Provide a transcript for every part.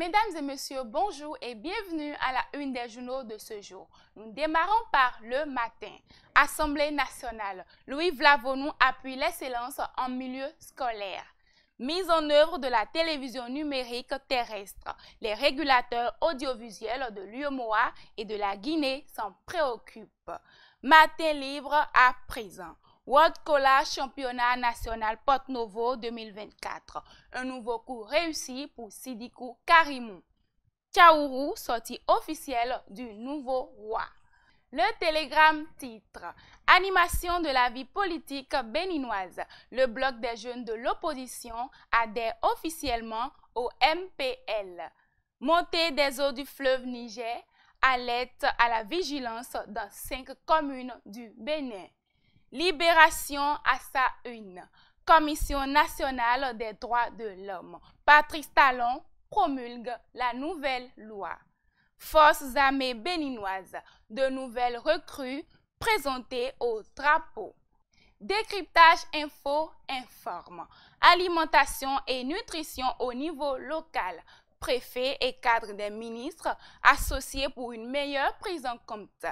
Mesdames et messieurs, bonjour et bienvenue à la une des journaux de ce jour. Nous démarrons par le matin. Assemblée nationale. Louis Vlavonou appuie l'excellence en milieu scolaire. Mise en œuvre de la télévision numérique terrestre. Les régulateurs audiovisuels de l'UMOA et de la Guinée s'en préoccupent. Matin libre à présent. World Championnat National Porte Novo 2024. Un nouveau coup réussi pour Sidikou Karimou. Tchaourou, sortie officielle du nouveau roi. Le télégramme titre Animation de la vie politique béninoise. Le bloc des jeunes de l'opposition adhère officiellement au MPL. Montée des eaux du fleuve Niger alerte à la vigilance dans cinq communes du Bénin. Libération à sa une. Commission nationale des droits de l'homme. Patrice Talon promulgue la nouvelle loi. Forces armées béninoises, de nouvelles recrues présentées au drapeau. Décryptage info informe. Alimentation et nutrition au niveau local. Préfet et cadre des ministres associés pour une meilleure prise en compte.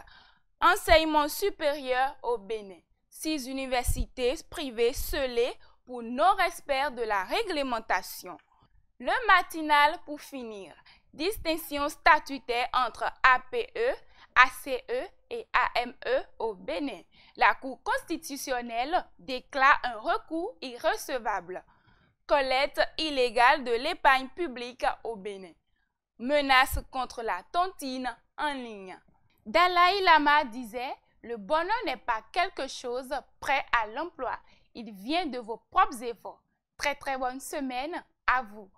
Enseignement supérieur au Bénin six universités privées scellées pour non-respect de la réglementation. Le matinal pour finir. Distinction statutaire entre APE, ACE et AME au Bénin. La Cour constitutionnelle déclare un recours irrecevable. Collecte illégale de l'épargne publique au Bénin. Menace contre la tontine en ligne. Dalai Lama disait le bonheur n'est pas quelque chose prêt à l'emploi. Il vient de vos propres efforts. Très très bonne semaine à vous.